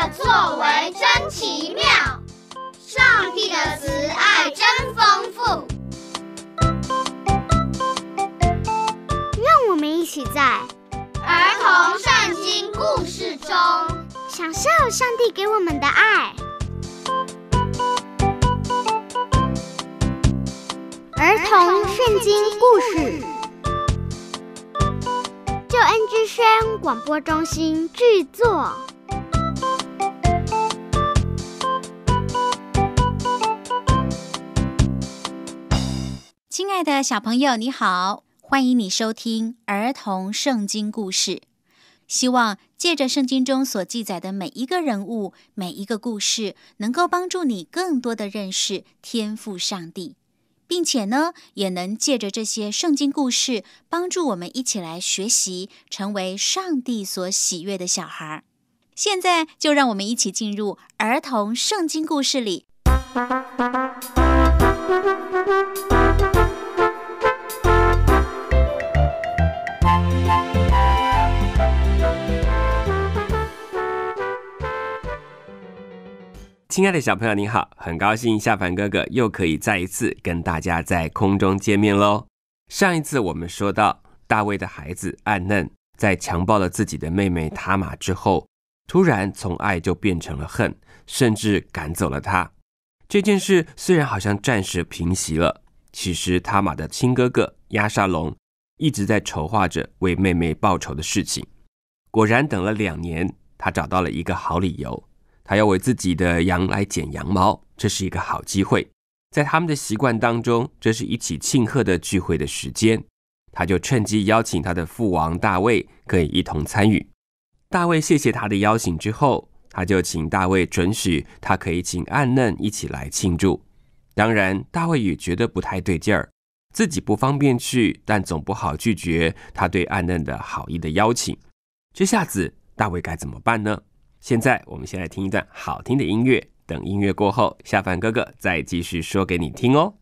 的作为真奇妙，上帝的慈爱真丰富。让我们一起在儿童圣经故事中享受上帝给我们的爱。儿童圣经故事，救恩之声广播中心制作。亲爱的小朋友，你好，欢迎你收听儿童圣经故事。希望借着圣经中所记载的每一个人物、每一个故事，能够帮助你更多的认识天赋上帝，并且呢，也能借着这些圣经故事，帮助我们一起来学习，成为上帝所喜悦的小孩。现在就让我们一起进入儿童圣经故事里。亲爱的小朋友，你好！很高兴夏凡哥哥又可以再一次跟大家在空中见面喽。上一次我们说到，大卫的孩子暗嫩在强暴了自己的妹妹塔玛之后，突然从爱就变成了恨，甚至赶走了他。这件事虽然好像暂时平息了，其实塔玛的亲哥哥亚沙龙一直在筹划着为妹妹报仇的事情。果然，等了两年，他找到了一个好理由。他要为自己的羊来剪羊毛，这是一个好机会。在他们的习惯当中，这是一起庆贺的聚会的时间。他就趁机邀请他的父王大卫可以一同参与。大卫谢谢他的邀请之后，他就请大卫准许他可以请暗嫩一起来庆祝。当然，大卫也觉得不太对劲儿，自己不方便去，但总不好拒绝他对暗嫩的好意的邀请。这下子，大卫该怎么办呢？现在，我们先来听一段好听的音乐。等音乐过后，下凡哥哥再继续说给你听哦。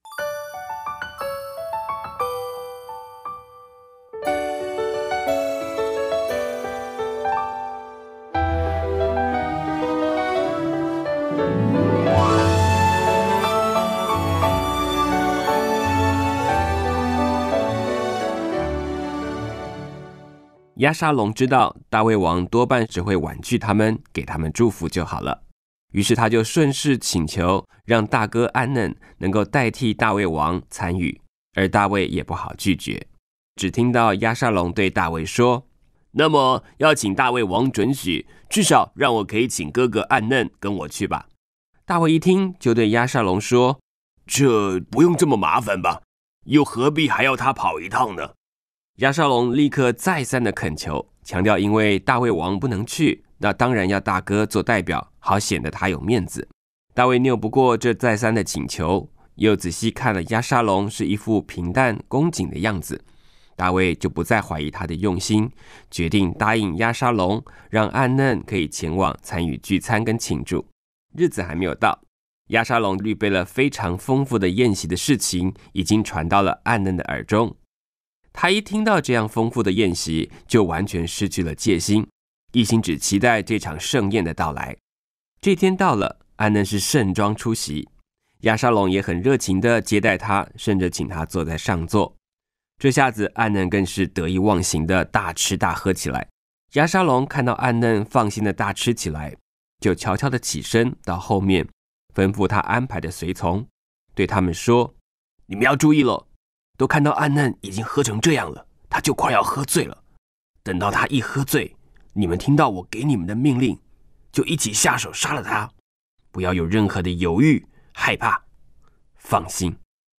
亚沙龙知道大卫王多半只会婉拒他们，给他们祝福就好了。于是他就顺势请求，让大哥安嫩能够代替大卫王参与，而大卫也不好拒绝。只听到亚沙龙对大卫说：“那么要请大卫王准许，至少让我可以请哥哥安嫩跟我去吧。”大卫一听，就对亚沙龙说：“这不用这么麻烦吧？又何必还要他跑一趟呢？”亚沙龙立刻再三的恳求，强调因为大卫王不能去，那当然要大哥做代表，好显得他有面子。大卫拗不过这再三的请求，又仔细看了亚沙龙是一副平淡恭谨的样子，大卫就不再怀疑他的用心，决定答应亚沙龙，让暗嫩可以前往参与聚餐跟庆祝。日子还没有到，亚沙龙预备了非常丰富的宴席的事情，已经传到了暗嫩的耳中。他一听到这样丰富的宴席，就完全失去了戒心，一心只期待这场盛宴的到来。这天到了，安嫩是盛装出席，亚沙龙也很热情地接待他，甚至请他坐在上座。这下子，安嫩更是得意忘形地大吃大喝起来。亚沙龙看到安嫩放心地大吃起来，就悄悄地起身到后面，吩咐他安排的随从，对他们说：“你们要注意了。”都看到安嫩已经喝成这样了，他就快要喝醉了。等到他一喝醉，你们听到我给你们的命令，就一起下手杀了他，不要有任何的犹豫、害怕。放心，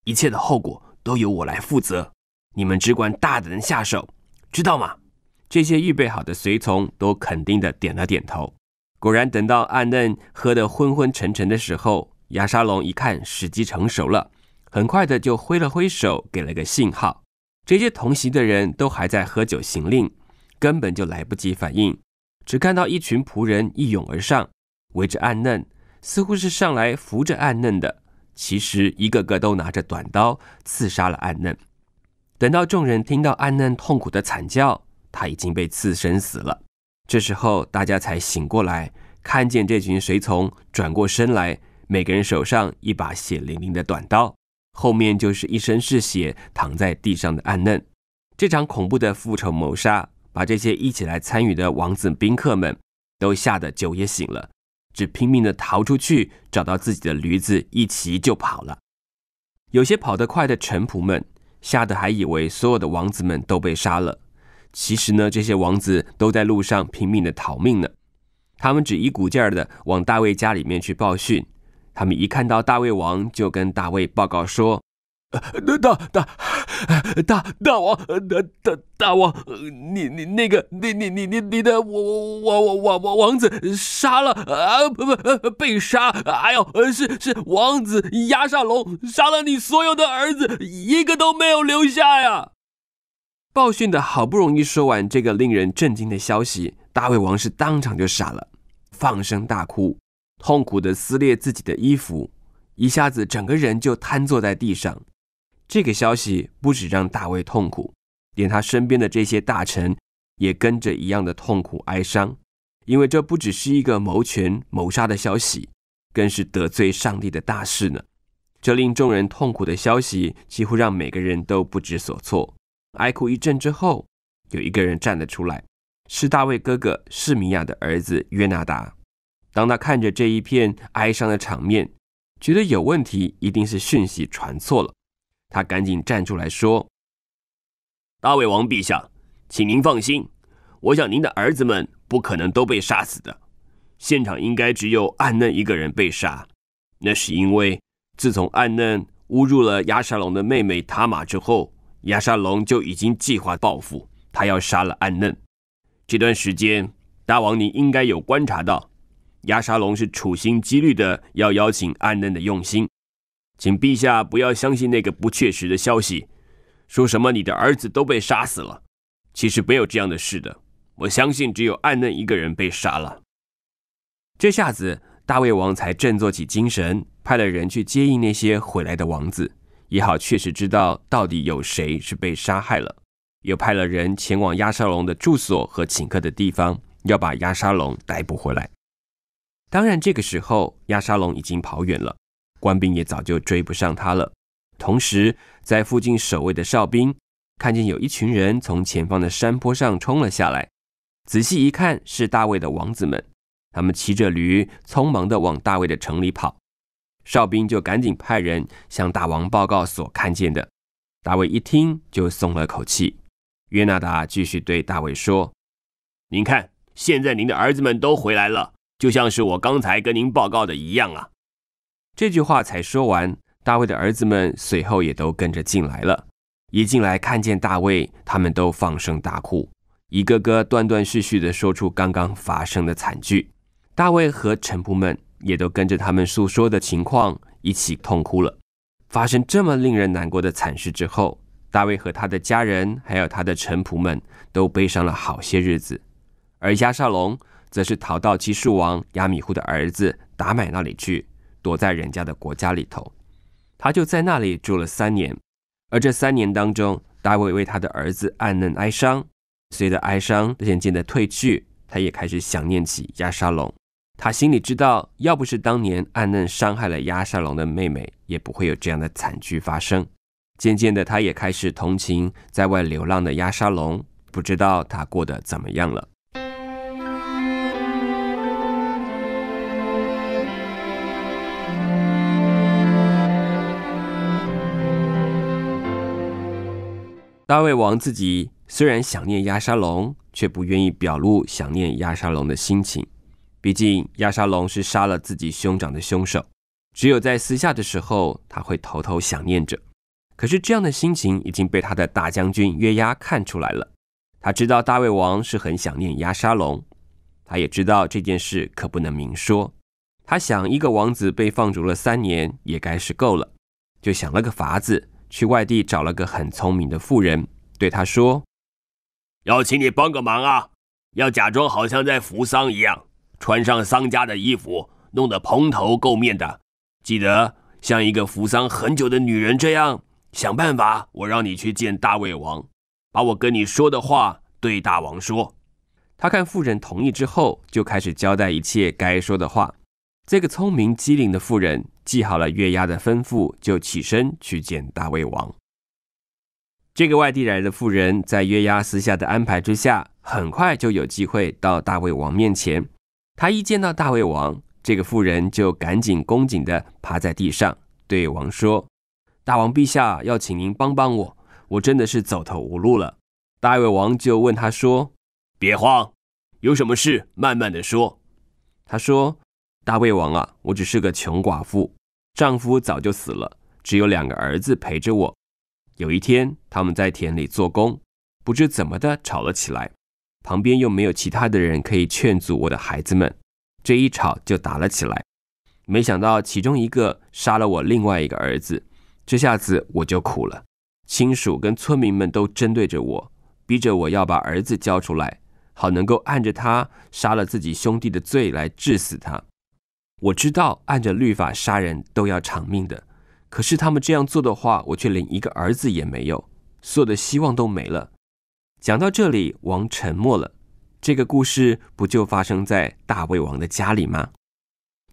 一切的后果都由我来负责，你们只管大胆下手，知道吗？这些预备好的随从都肯定的点了点头。果然，等到安嫩喝得昏昏沉沉的时候，亚沙龙一看时机成熟了。很快的就挥了挥手，给了个信号。这些同席的人都还在喝酒行令，根本就来不及反应。只看到一群仆人一涌而上，围着暗嫩，似乎是上来扶着暗嫩的。其实一个个都拿着短刀刺杀了暗嫩。等到众人听到暗嫩痛苦的惨叫，他已经被刺身死了。这时候大家才醒过来，看见这群随从转过身来，每个人手上一把血淋淋的短刀。后面就是一身是血躺在地上的暗嫩，这场恐怖的复仇谋杀，把这些一起来参与的王子宾客们，都吓得酒也醒了，只拼命的逃出去，找到自己的驴子一骑就跑了。有些跑得快的臣仆们，吓得还以为所有的王子们都被杀了，其实呢，这些王子都在路上拼命的逃命呢，他们只一股劲儿的往大卫家里面去报讯。他们一看到大卫王，就跟大卫报告说：“大大大，大大王，大大大王，你你那个你你你你你的王王王王王王子杀了啊不不被杀，哎呦，是是王子压上龙杀了你所有的儿子，一个都没有留下呀！”报讯的好不容易说完这个令人震惊的消息，大卫王是当场就傻了，放声大哭。痛苦的撕裂自己的衣服，一下子整个人就瘫坐在地上。这个消息不止让大卫痛苦，连他身边的这些大臣也跟着一样的痛苦哀伤，因为这不只是一个谋权谋杀的消息，更是得罪上帝的大事呢。这令众人痛苦的消息，几乎让每个人都不知所措。哀哭一阵之后，有一个人站了出来，是大卫哥哥示米亚的儿子约拿达。当他看着这一片哀伤的场面，觉得有问题，一定是讯息传错了。他赶紧站出来说：“大卫王陛下，请您放心，我想您的儿子们不可能都被杀死的。现场应该只有暗嫩一个人被杀，那是因为自从暗嫩侮辱了亚沙龙的妹妹塔玛之后，亚沙龙就已经计划报复，他要杀了暗嫩。这段时间，大王，您应该有观察到。”亚沙龙是处心积虑的要邀请暗嫩的用心，请陛下不要相信那个不确实的消息，说什么你的儿子都被杀死了，其实没有这样的事的。我相信只有暗嫩一个人被杀了。这下子大卫王才振作起精神，派了人去接应那些回来的王子，也好确实知道到底有谁是被杀害了。又派了人前往亚沙龙的住所和请客的地方，要把亚沙龙逮捕回来。当然，这个时候亚沙龙已经跑远了，官兵也早就追不上他了。同时，在附近守卫的哨兵看见有一群人从前方的山坡上冲了下来，仔细一看是大卫的王子们，他们骑着驴，匆忙地往大卫的城里跑。哨兵就赶紧派人向大王报告所看见的。大卫一听就松了口气。约纳达继续对大卫说：“您看，现在您的儿子们都回来了。”就像是我刚才跟您报告的一样啊！这句话才说完，大卫的儿子们随后也都跟着进来了。一进来，看见大卫，他们都放声大哭，一个个断断续续地说出刚刚发生的惨剧。大卫和臣仆们也都跟着他们诉说的情况一起痛哭了。发生这么令人难过的惨事之后，大卫和他的家人还有他的臣仆们都悲伤了好些日子。而亚撒龙。则是逃到基树王亚米户的儿子达买那里去，躲在人家的国家里头。他就在那里住了三年。而这三年当中，大卫为他的儿子暗嫩哀伤。随着哀伤渐渐的褪去，他也开始想念起亚沙龙。他心里知道，要不是当年暗嫩伤害了亚沙龙的妹妹，也不会有这样的惨剧发生。渐渐的，他也开始同情在外流浪的亚沙龙，不知道他过得怎么样了。大卫王自己虽然想念亚沙龙，却不愿意表露想念亚沙龙的心情。毕竟亚沙龙是杀了自己兄长的凶手。只有在私下的时候，他会偷偷想念着。可是这样的心情已经被他的大将军约押看出来了。他知道大卫王是很想念亚沙龙，他也知道这件事可不能明说。他想，一个王子被放逐了三年，也该是够了。就想了个法子。去外地找了个很聪明的妇人，对他说：“要请你帮个忙啊，要假装好像在扶丧一样，穿上丧家的衣服，弄得蓬头垢面的，记得像一个扶丧很久的女人这样。想办法，我让你去见大胃王，把我跟你说的话对大王说。”他看妇人同意之后，就开始交代一切该说的话。这个聪明机灵的妇人。记好了月牙的吩咐，就起身去见大胃王。这个外地来的妇人在月牙私下的安排之下，很快就有机会到大胃王面前。他一见到大胃王，这个妇人就赶紧恭谨地趴在地上，对王说：“大王陛下要请您帮帮我，我真的是走投无路了。”大胃王就问他说：“别慌，有什么事慢慢的说。”他说。大胃王啊！我只是个穷寡妇，丈夫早就死了，只有两个儿子陪着我。有一天，他们在田里做工，不知怎么的吵了起来，旁边又没有其他的人可以劝阻我的孩子们，这一吵就打了起来。没想到其中一个杀了我另外一个儿子，这下子我就苦了，亲属跟村民们都针对着我，逼着我要把儿子交出来，好能够按着他杀了自己兄弟的罪来治死他。我知道按着律法杀人都要偿命的，可是他们这样做的话，我却连一个儿子也没有，所有的希望都没了。讲到这里，王沉默了。这个故事不就发生在大卫王的家里吗？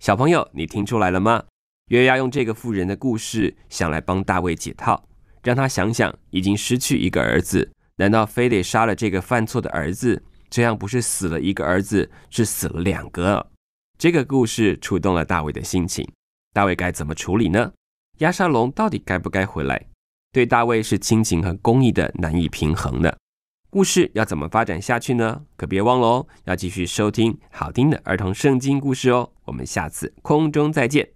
小朋友，你听出来了吗？约押用这个妇人的故事，想来帮大卫解套，让他想想，已经失去一个儿子，难道非得杀了这个犯错的儿子？这样不是死了一个儿子，是死了两个。这个故事触动了大卫的心情，大卫该怎么处理呢？亚沙龙到底该不该回来？对大卫是亲情和公益的难以平衡的故事要怎么发展下去呢？可别忘了哦，要继续收听好听的儿童圣经故事哦，我们下次空中再见。